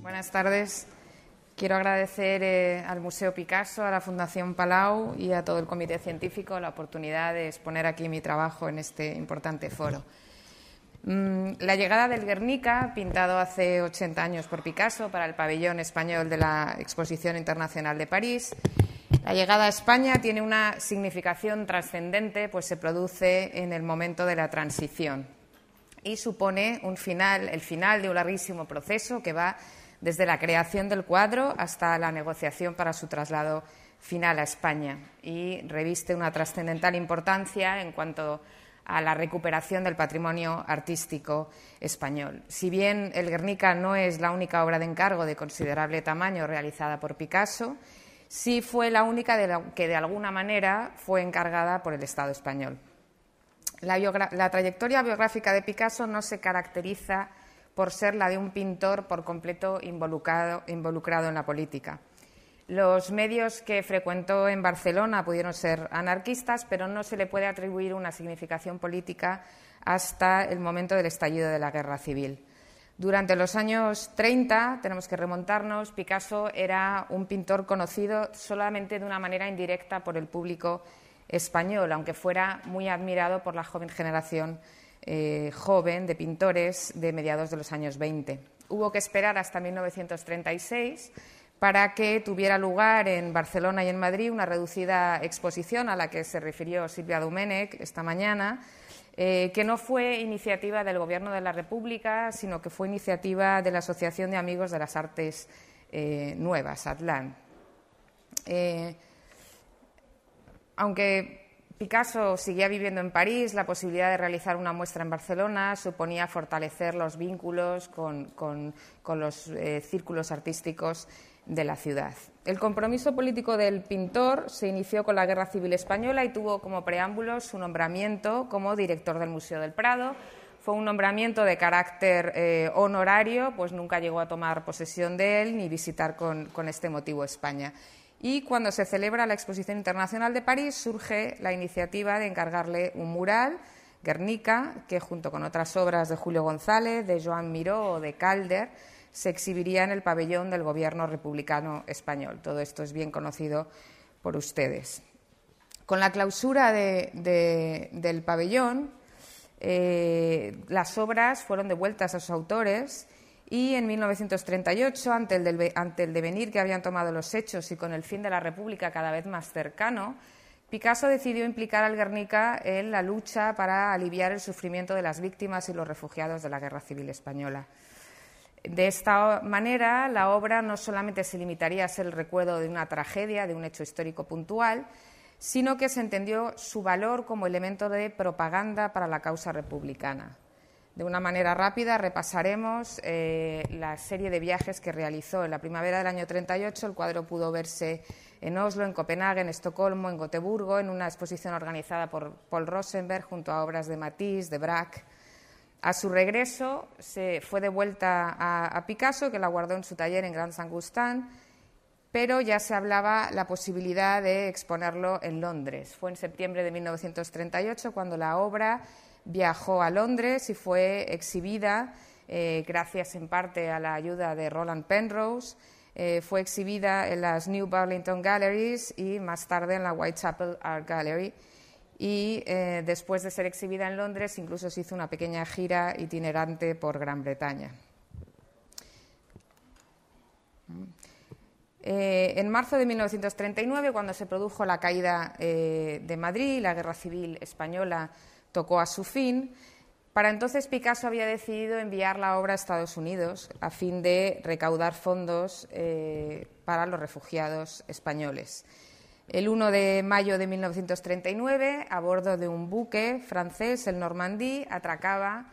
Buenas tardes. Quiero agradecer eh, al Museo Picasso, a la Fundación Palau y a todo el Comité Científico la oportunidad de exponer aquí mi trabajo en este importante foro. Mm, la llegada del Guernica, pintado hace 80 años por Picasso para el pabellón español de la Exposición Internacional de París, la llegada a España tiene una significación trascendente, pues se produce en el momento de la transición y supone el final de un larguísimo proceso que va desde la creación del cuadro hasta la negociación para su traslado final a España y reviste una trascendental importancia en cuanto a la recuperación del patrimonio artístico español. Si bien el Guernica no es la única obra de encargo de considerable tamaño realizada por Picasso, sí fue la única que de alguna manera fue encargada por el Estado español. La, trayectoria biográfica de Picasso no se caracteriza por ser la de un pintor por completo involucrado en la política. Los medios que frecuentó en Barcelona pudieron ser anarquistas, pero no se le puede atribuir una significación política hasta el momento del estallido de la guerra civil. Durante los años 30, tenemos que remontarnos, Picasso era un pintor conocido solamente de una manera indirecta por el público español, aunque fuera muy admirado por la joven generación eh, joven de pintores de mediados de los años 20. Hubo que esperar hasta 1936 para que tuviera lugar en Barcelona y en Madrid una reducida exposición a la que se refirió Silvia Domenech esta mañana, eh, que no fue iniciativa del Gobierno de la República, sino que fue iniciativa de la Asociación de Amigos de las Artes eh, Nuevas, ATLAN. Eh, aunque Picasso seguía viviendo en París, la posibilidad de realizar una muestra en Barcelona suponía fortalecer los vínculos con los círculos artísticos de la ciudad. El compromiso político del pintor se inició con la Guerra Civil Española y tuvo como preámbulo su nombramiento como director del Museo del Prado. Fue un nombramiento de carácter eh, honorario, pues nunca llegó a tomar posesión de él ni visitar con, con este motivo España. Y cuando se celebra la Exposición Internacional de París surge la iniciativa de encargarle un mural Guernica, que junto con otras obras de Julio González, de Joan Miró o de Calder, se exhibiría en el pabellón del gobierno republicano español. Todo esto es bien conocido por ustedes. Con la clausura del pabellón, eh, las obras fueron devueltas a sus autores y en 1938, ante el, ante el devenir que habían tomado los hechos y con el fin de la República cada vez más cercano, Picasso decidió implicar al Guernica en la lucha para aliviar el sufrimiento de las víctimas y los refugiados de la Guerra Civil Española. De esta manera, la obra no solamente se limitaría a ser el recuerdo de una tragedia, de un hecho histórico puntual, sino que se entendió su valor como elemento de propaganda para la causa republicana. De una manera rápida repasaremos eh, la serie de viajes que realizó. En la primavera del año 38 el cuadro pudo verse en Oslo, en Copenhague, en Estocolmo, en Gotemburgo, en una exposición organizada por Paul Rosenberg junto a obras de Matisse, de Braque, a su regreso se fue de vuelta a Picasso, que la guardó en su taller en Gran San pero ya se hablaba la posibilidad de exponerlo en Londres. Fue en septiembre de 1938 cuando la obra viajó a Londres y fue exhibida, eh, gracias en parte a la ayuda de Roland Penrose, eh, fue exhibida en las New Burlington Galleries y más tarde en la Whitechapel Art Gallery y eh, después de ser exhibida en Londres incluso se hizo una pequeña gira itinerante por Gran Bretaña. Eh, en marzo de 1939, cuando se produjo la caída eh, de Madrid, y la guerra civil española tocó a su fin. Para entonces Picasso había decidido enviar la obra a Estados Unidos a fin de recaudar fondos para los refugiados españoles el 1 de mayo de 1939, a bordo de un buque francés, el Normandie, atracaba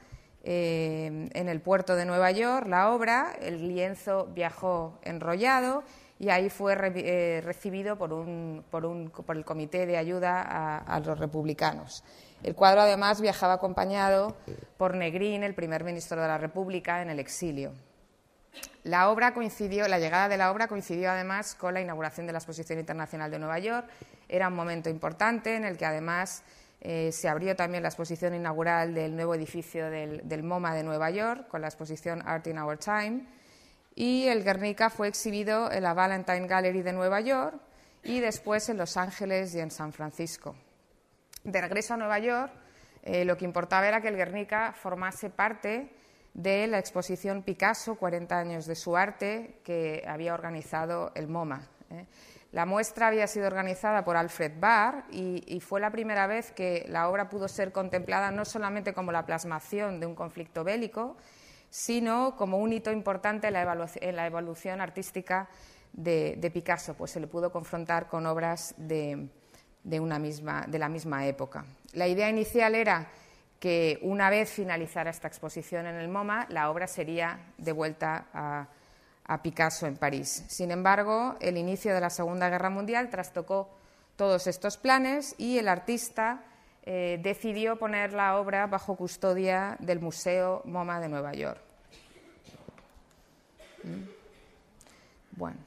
eh, en el puerto de Nueva York la obra, el lienzo viajó enrollado y ahí fue eh, recibido por, el Comité de Ayuda a, a, los Republicanos. El cuadro además viajaba acompañado por Negrín, el primer ministro de la República, en el exilio. La, obra coincidió, la llegada de la obra coincidió además con la inauguración de la Exposición Internacional de Nueva York. Era un momento importante en el que además eh, se abrió también la exposición inaugural del nuevo edificio del, MoMA de Nueva York con la exposición Art in Our Time. Y el Guernica fue exhibido en la Valentine Gallery de Nueva York y después en Los Ángeles y en San Francisco. De regreso a Nueva York, eh, lo que importaba era que el Guernica formase parte de la exposición Picasso, 40 años de su arte, que había organizado el MoMA. ¿eh? La muestra había sido organizada por Alfred Barr y, fue la primera vez que la obra pudo ser contemplada no solamente como la plasmación de un conflicto bélico, sino como un hito importante en la, evolución artística de, Picasso, pues se le pudo confrontar con obras de, una misma, de la misma época. La idea inicial era que una vez finalizara esta exposición en el MoMA, la obra sería devuelta a, a Picasso en París. Sin embargo, el inicio de la Segunda Guerra Mundial trastocó todos estos planes y el artista eh, decidió poner la obra bajo custodia del Museo MoMA de Nueva York. Mm. Bueno,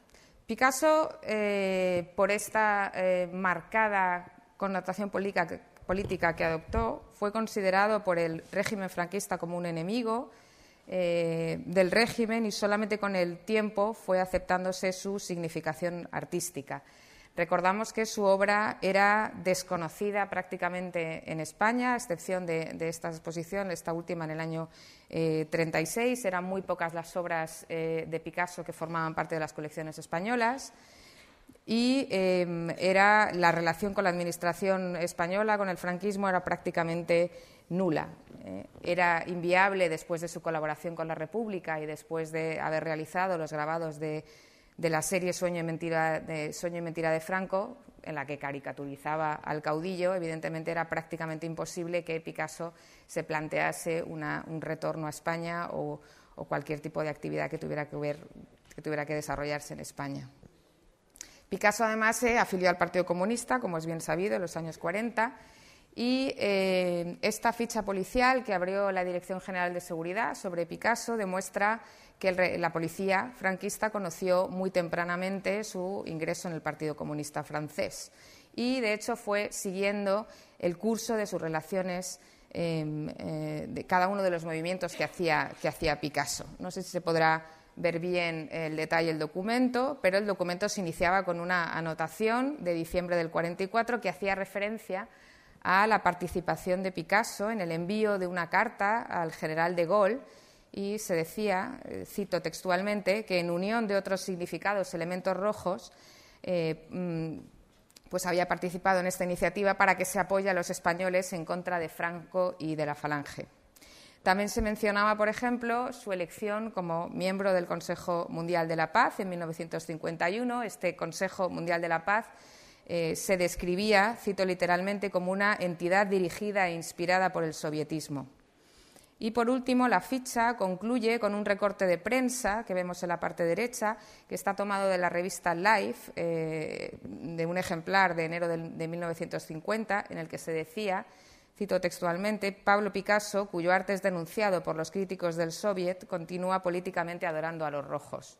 Picasso, eh, por esta eh, marcada connotación política, política que adoptó, fue considerado por el régimen franquista como un enemigo eh, del régimen y solamente con el tiempo fue aceptándose su significación artística. Recordamos que su obra era desconocida prácticamente en España, a excepción de, esta exposición, esta última en el año 36. Eh, Eran muy pocas las obras eh, de Picasso que formaban parte de las colecciones españolas y em, era la relación con la administración española, con el franquismo, era prácticamente nula. Eh. era inviable después de su colaboración con la República y después de haber realizado los grabados de, la serie Sueño y, Mentira, de Franco, en la que caricaturizaba al caudillo, evidentemente era prácticamente imposible que Picasso se plantease un retorno a España o, cualquier tipo de actividad que que, tuviera que desarrollarse en España. Picasso además se afilió al Partido Comunista, como es bien sabido, en los años 40, y eh, esta ficha policial que abrió la Dirección General de Seguridad sobre Picasso demuestra que la policía franquista conoció muy tempranamente su ingreso en el Partido Comunista francés y, de hecho, fue siguiendo el curso de sus relaciones eh, eh, de cada uno de los movimientos que hacía, que hacía Picasso. No sé si se podrá ver bien el detalle del documento, pero el documento se iniciaba con una anotación de diciembre del 44 que hacía referencia a la participación de Picasso en el envío de una carta al general de Gaulle y se decía, eh, cito textualmente, que en unión de otros significados elementos rojos, eh, mm, pues había participado en esta iniciativa para que se apoye a los españoles en contra de Franco y de la Falange. También se mencionaba, por ejemplo, su elección como miembro del Consejo Mundial de la Paz en 1951. Este Consejo Mundial de la Paz eh, se describía, cito literalmente, como una entidad dirigida e inspirada por el sovietismo. Y por último, la ficha concluye con un recorte de prensa que vemos en la parte derecha, que está tomado de la revista Life, eh, de un ejemplar de enero de 1950, en el que se decía Cito textualmente, Pablo Picasso, cuyo arte es denunciado por los críticos del Soviet, continúa políticamente adorando a los rojos.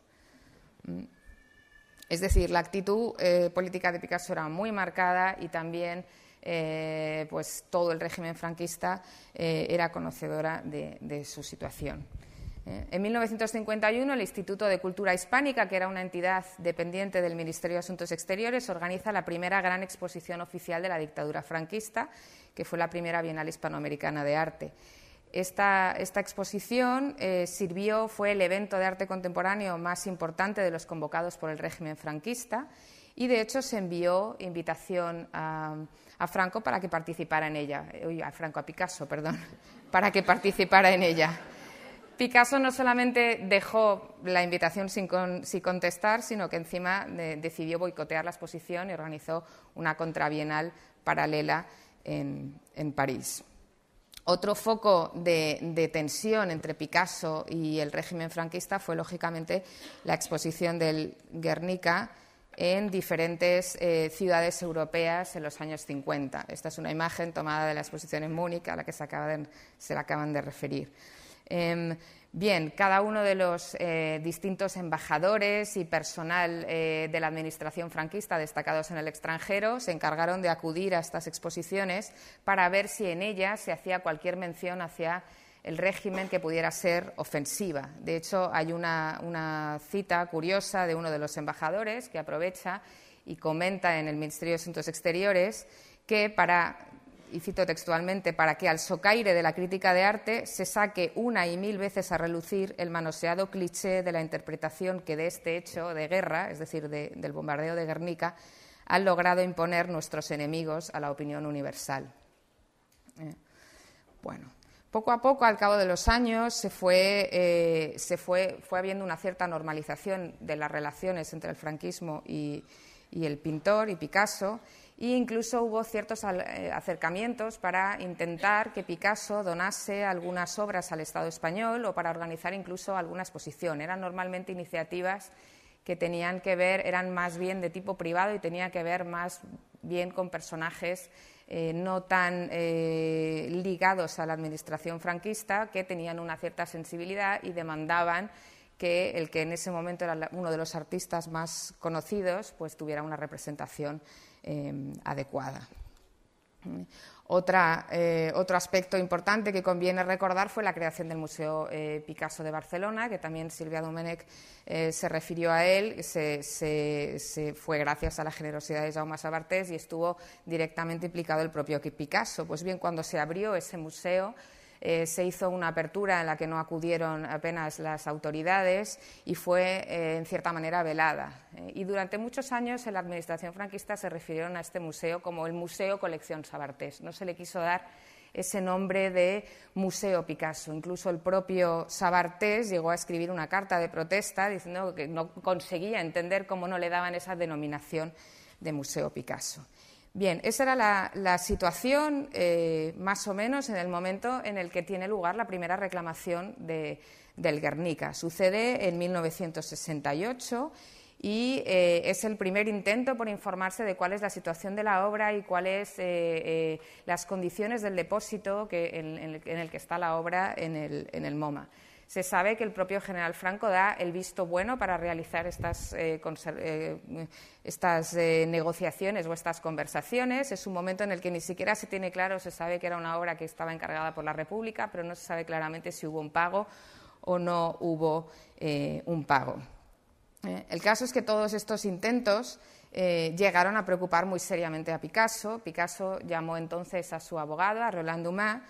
Mm. Es decir, la actitud eh, política de Picasso era muy marcada y también eh, pues, todo el régimen franquista eh, era conocedora de su situación. En 1951, el Instituto de Cultura Hispánica, que era una entidad dependiente del Ministerio de Asuntos Exteriores, organiza la primera gran exposición oficial de la dictadura franquista que fue la primera Bienal Hispanoamericana de Arte. Esta, exposición eh, sirvió, fue el evento de arte contemporáneo más importante de los convocados por el régimen franquista y de hecho se envió invitación a, Franco para que participara en ella, eh, a Franco, Picasso, perdón, para que participara en ella. Picasso no solamente dejó la invitación sin, contestar, sino que encima eh, decidió boicotear la exposición y organizó una contrabienal paralela en, París. Otro foco de, tensión entre Picasso y el régimen franquista fue, lógicamente, la exposición del Guernica en diferentes eh, ciudades europeas en los años 50. Esta es una imagen tomada de la exposición en Múnich a la que se, se la acaban de referir. Em, bien, cada uno de los eh, distintos embajadores y personal eh, de la Administración franquista destacados en el extranjero se encargaron de acudir a estas exposiciones para ver si en ellas se hacía cualquier mención hacia el régimen que pudiera ser ofensiva. De hecho, hay una cita curiosa de uno de los embajadores que aprovecha y comenta en el Ministerio de Asuntos Exteriores que para y cito textualmente, para que al socaire de la crítica de arte se saque una y mil veces a relucir el manoseado cliché de la interpretación que de este hecho de guerra, es decir, del bombardeo de Guernica, han logrado imponer nuestros enemigos a la opinión universal. Eh, bueno, poco a poco, al cabo de los años, eh, se, fue, fue, habiendo una cierta normalización de las relaciones entre el franquismo y, y el pintor y Picasso e incluso hubo ciertos eh, acercamientos para intentar que Picasso donase algunas obras al Estado español o para organizar incluso alguna exposición. Eran normalmente iniciativas que tenían que ver, eran más bien de tipo privado y tenían que ver más bien con personajes eh, no tan eh, ligados a la administración franquista, que tenían una cierta sensibilidad y demandaban que el que en ese momento era uno de los artistas más conocidos, pues tuviera una representación Em, adecuada. Eh, otro aspecto importante que conviene recordar fue la creación del Museo eh, Picasso de Barcelona, que también Silvia Domenech eh, se refirió a él. Se, fue gracias a la generosidad de Jaume Sabartés y estuvo directamente implicado el propio Picasso. Pues bien, cuando se abrió ese museo, eh, se hizo una apertura en la que no acudieron apenas las autoridades y fue, eh, en cierta manera, velada. Eh, y durante muchos años en la administración franquista se refirieron a este museo como el Museo Colección Sabartés. No se le quiso dar ese nombre de Museo Picasso. Incluso el propio Sabartés llegó a escribir una carta de protesta diciendo que no conseguía entender cómo no le daban esa denominación de Museo Picasso. Bien, esa era la, situación eh, más o menos en el momento en el que tiene lugar la primera reclamación del Guernica. Sucede en 1968 y eh, es el primer intento por informarse de cuál es la situación de la obra y cuáles son eh, las condiciones del depósito en, el, que está la obra en el MoMA. Se sabe que el propio general Franco da el visto bueno para realizar estas, eh, eh, eh, negociaciones o estas conversaciones. Es un momento en el que ni siquiera se tiene claro, se sabe que era una obra que estaba encargada por la República, pero no se sabe claramente si hubo un pago o no hubo un pago. el caso es que todos estos intentos llegaron a preocupar muy seriamente a Picasso. Picasso llamó entonces a su abogado, a Roland Dumas,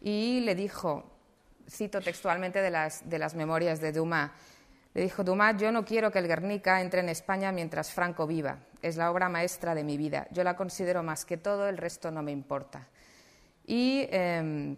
y le dijo, cito textualmente de las, memorias de Dumas. Le dijo Dumas, yo no quiero que el Guernica entre en España mientras Franco viva. Es la obra maestra de mi vida. Yo la considero más que todo, el resto no me importa. Y em,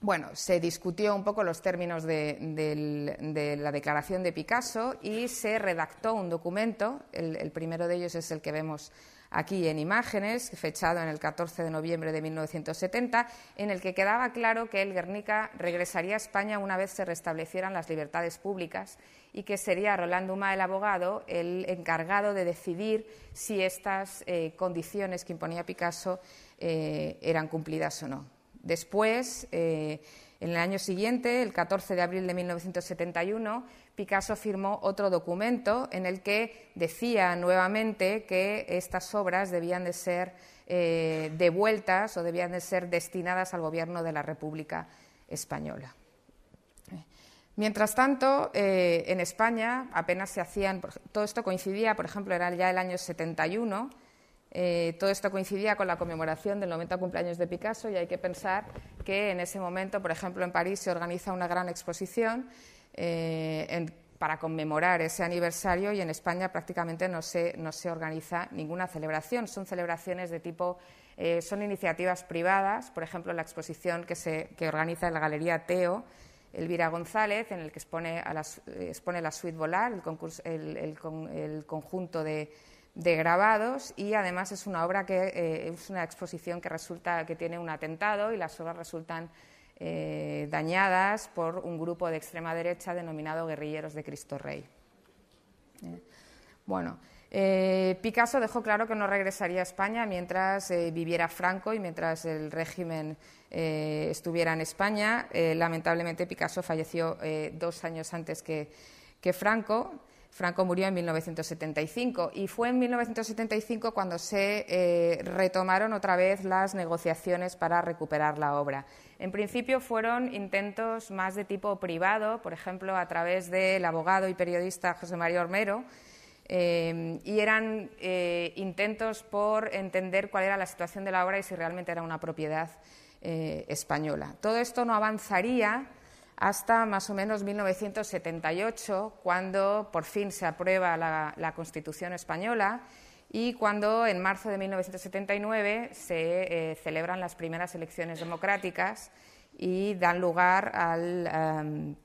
bueno, se discutió un poco los términos de, la declaración de Picasso y se redactó un documento. el primero de ellos es el que vemos aquí en imágenes, fechado en el 14 de noviembre de 1970, en el que quedaba claro que el Guernica regresaría a España una vez se restablecieran las libertades públicas y que sería Roland Dumas, el abogado, el encargado de decidir si estas eh, condiciones que imponía Picasso eh, eran cumplidas o no. Después. Eh, en el año siguiente, el 14 de abril de 1971, Picasso firmó otro documento en el que decía nuevamente que estas obras debían de ser eh, devueltas o debían de ser destinadas al gobierno de la República Española. Mientras tanto, eh, en España apenas se hacían, todo esto coincidía, por ejemplo, era ya el año 71, eh, todo esto coincidía con la conmemoración del 90 cumpleaños de Picasso y hay que pensar que en ese momento, por ejemplo, en París se organiza una gran exposición eh, para conmemorar ese aniversario y en España prácticamente no se, organiza ninguna celebración. Son celebraciones de tipo, eh, son iniciativas privadas, por ejemplo, la exposición que, se, que organiza la Galería Teo. Elvira González, en el que expone, eh, la, Suite Volar, el conjunto de, de grabados y además es una obra que eh, es una exposición que resulta que tiene un atentado y las obras resultan eh, dañadas por un grupo de extrema derecha denominado guerrilleros de Cristo Rey. Eh, bueno, Picasso dejó claro que no regresaría a España mientras viviera Franco y mientras el régimen estuviera en España. lamentablemente Picasso falleció dos años antes que Franco. Franco murió en 1975 y fue en 1975 cuando se eh, retomaron otra vez las negociaciones para recuperar la obra. En principio fueron intentos más de tipo privado, por ejemplo, a través del abogado y periodista José María Ormero, eh, y eran eh, intentos por entender cuál era la situación de la obra y si realmente era una propiedad española. Todo esto no avanzaría hasta más o menos 1978, cuando por fin se aprueba la, Constitución española y cuando en marzo de 1979 se eh, celebran las primeras elecciones democráticas y dan lugar em,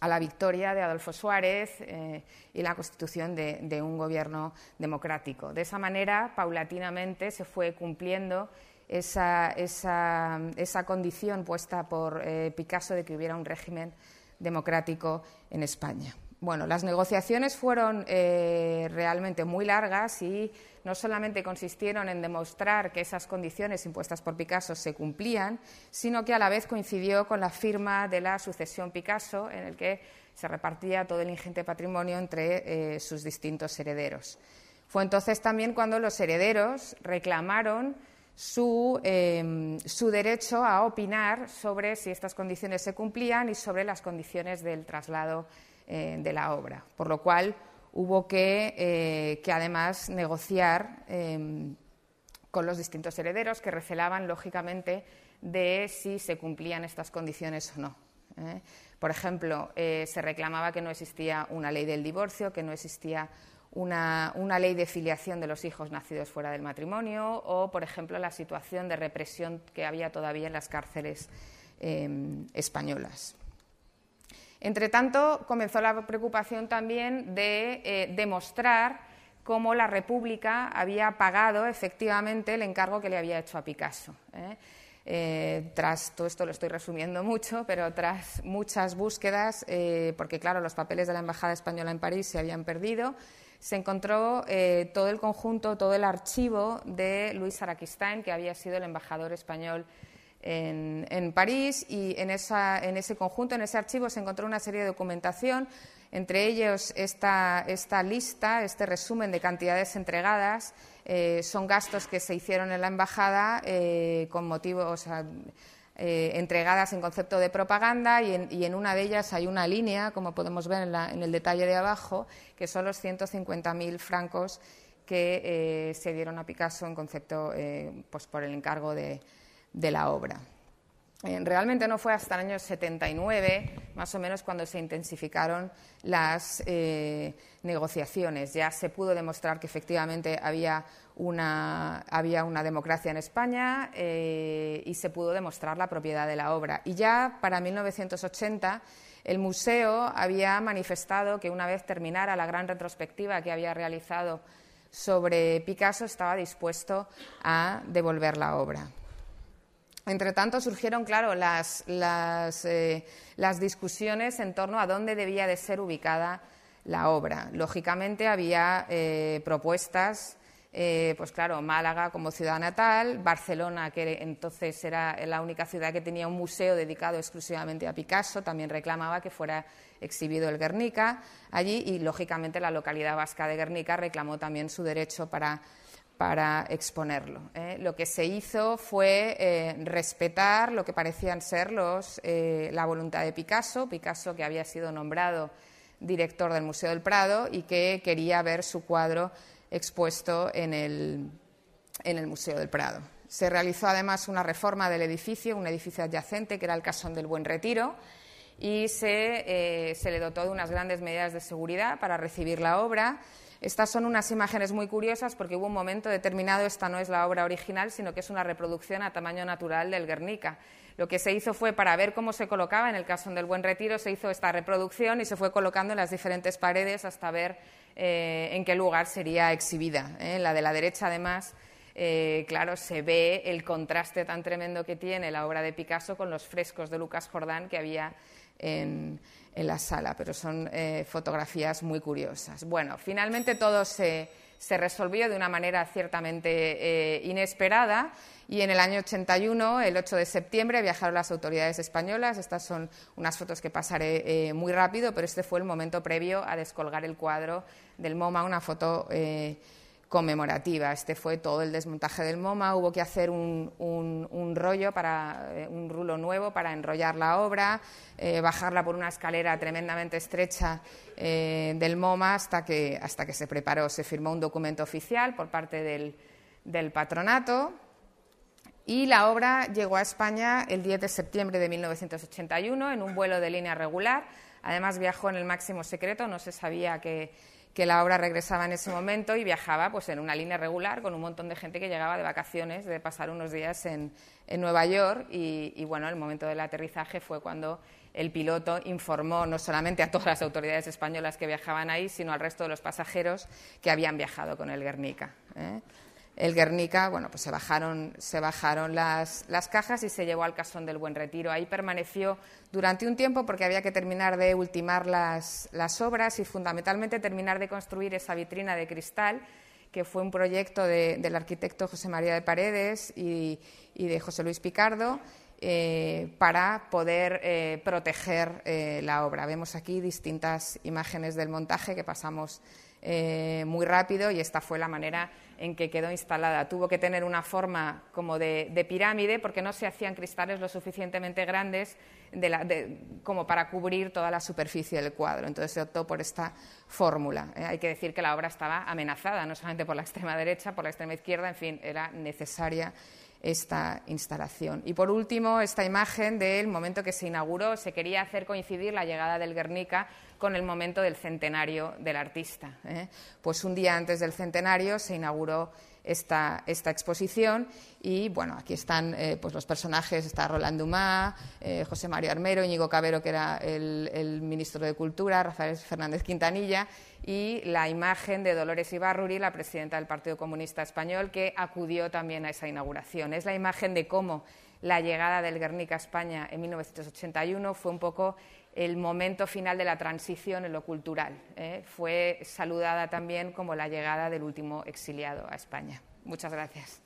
a la victoria de Adolfo Suárez eh, y la constitución de un gobierno democrático. De esa manera, paulatinamente, se fue cumpliendo esa, condición puesta por eh, Picasso de que hubiera un régimen democrático en España. Bueno, las negociaciones fueron eh, realmente muy largas y no solamente consistieron en demostrar que esas condiciones impuestas por Picasso se cumplían, sino que a la vez coincidió con la firma de la sucesión Picasso, en el que se repartía todo el ingente patrimonio entre eh, sus distintos herederos. Fue entonces también cuando los herederos reclamaron Em, su, derecho a opinar sobre si estas condiciones se cumplían y sobre las condiciones del traslado eh, de la obra. Por lo cual hubo que eh, además negociar em, con los distintos herederos que recelaban, lógicamente, de si se cumplían estas condiciones o no. ¿eh? Por ejemplo, se reclamaba que no existía una ley del divorcio, que no existía una, ley de filiación de los hijos nacidos fuera del matrimonio o, por ejemplo, la situación de represión que había todavía en las cárceles em, españolas. Entre tanto, comenzó la preocupación también de eh, demostrar cómo la República había pagado efectivamente el encargo que le había hecho a Picasso. ¿eh? Eh, tras todo esto lo estoy resumiendo mucho, pero tras muchas búsquedas, porque claro, los papeles de la Embajada Española en París se habían perdido, se encontró eh, todo el conjunto, todo el archivo de Luis Araquistain, que había sido el embajador español en, París, y en, ese conjunto, en ese archivo, se encontró una serie de documentación, entre ellos esta, lista, este resumen de cantidades entregadas, eh, son gastos que se hicieron en la embajada eh, con motivo, eh, entregadas en concepto de propaganda y en, una de ellas hay una línea, como podemos ver en, el detalle de abajo, que son los 150.000 francos que eh, se dieron a Picasso en concepto, eh, pues por el encargo de la obra. Eh, realmente no fue hasta el año 79, más o menos, cuando se intensificaron las eh, negociaciones. Ya se pudo demostrar que efectivamente había una, democracia en España eh, y se pudo demostrar la propiedad de la obra. Y ya para 1980 el museo había manifestado que una vez terminara la gran retrospectiva que había realizado sobre Picasso, estaba dispuesto a devolver la obra. Entre tanto, surgieron, claro, las, eh, las, discusiones en torno a dónde debía de ser ubicada la obra. Lógicamente, había eh, propuestas, eh, pues claro, Málaga como ciudad natal, Barcelona, que entonces era la única ciudad que tenía un museo dedicado exclusivamente a Picasso, también reclamaba que fuera exhibido el Guernica allí y, lógicamente, la localidad vasca de Guernica reclamó también su derecho para para exponerlo. ¿eh? Lo que se hizo fue eh, respetar lo que parecían ser los, eh, la voluntad de Picasso, Picasso que había sido nombrado director del Museo del Prado y que quería ver su cuadro expuesto en el, Museo del Prado. Se realizó además una reforma del edificio, un edificio adyacente que era el Casón del Buen Retiro, y se le dotó de unas grandes medidas de seguridad para recibir la obra estas son unas imágenes muy curiosas porque hubo un momento determinado, esta no es la obra original, sino que es una reproducción a tamaño natural del Guernica. Lo que se hizo fue, para ver cómo se colocaba, en el caso del Buen Retiro, se hizo esta reproducción y se fue colocando en las diferentes paredes hasta ver eh, en qué lugar sería exhibida. ¿eh? En La de la derecha, además, eh, claro, se ve el contraste tan tremendo que tiene la obra de Picasso con los frescos de Lucas Jordán que había en, en la sala, pero son eh, fotografías muy curiosas. Bueno, finalmente todo se, resolvió de una manera ciertamente eh, inesperada y en el año 81, el 8 de septiembre, viajaron las autoridades españolas. Estas son unas fotos que pasaré eh, muy rápido, pero este fue el momento previo a descolgar el cuadro del MoMA, una foto conmemorativa. Este fue todo el desmontaje del MoMA, hubo que hacer un, rollo, eh, un rulo nuevo para enrollar la obra, eh, bajarla por una escalera tremendamente estrecha eh, del MoMA hasta que, hasta que se preparó. Se firmó un documento oficial por parte del, del patronato y la obra llegó a España el 10 de septiembre de 1981 en un vuelo de línea regular Además viajó en el máximo secreto, no se sabía que, la obra regresaba en ese momento y viajaba pues, en una línea regular con un montón de gente que llegaba de vacaciones, de pasar unos días en, Nueva York y, bueno, el momento del aterrizaje fue cuando el piloto informó no solamente a todas las autoridades españolas que viajaban ahí, sino al resto de los pasajeros que habían viajado con el Guernica. ¿eh? el Guernica, bueno, pues se bajaron, las, cajas y se llevó al Casón del Buen Retiro. Ahí permaneció durante un tiempo porque había que terminar de ultimar las, obras y fundamentalmente terminar de construir esa vitrina de cristal que fue un proyecto del arquitecto José María de Paredes y, de José Luis Picardo eh, para poder eh, proteger eh, la obra. Vemos aquí distintas imágenes del montaje que pasamos eh, muy rápido y esta fue la manera en que quedó instalada. Tuvo que tener una forma como de, pirámide porque no se hacían cristales lo suficientemente grandes como para cubrir toda la superficie del cuadro. Entonces se optó por esta fórmula. Eh, hay que decir que la obra estaba amenazada, no solamente por la extrema derecha, por la extrema izquierda, en fin, era necesaria esta instalación. Y por último, esta imagen del momento que se inauguró. Se quería hacer coincidir la llegada del Guernica con el momento del centenario del artista. ¿eh? Pues un día antes del centenario se inauguró esta, exposición. Y bueno, aquí están eh, pues los personajes, está Roland Dumas, eh, José Mario Armero, Íñigo Cabero, que era el, el, ministro de Cultura, Rafael Fernández Quintanilla, y la imagen de Dolores Ibarruri, la presidenta del Partido Comunista Español, que acudió también a esa inauguración. Es la imagen de cómo la llegada del Guernica a España en 1981 fue un poco el momento final de la transición en lo cultural. ¿eh? Fue saludada también como la llegada del último exiliado a España. Muchas gracias.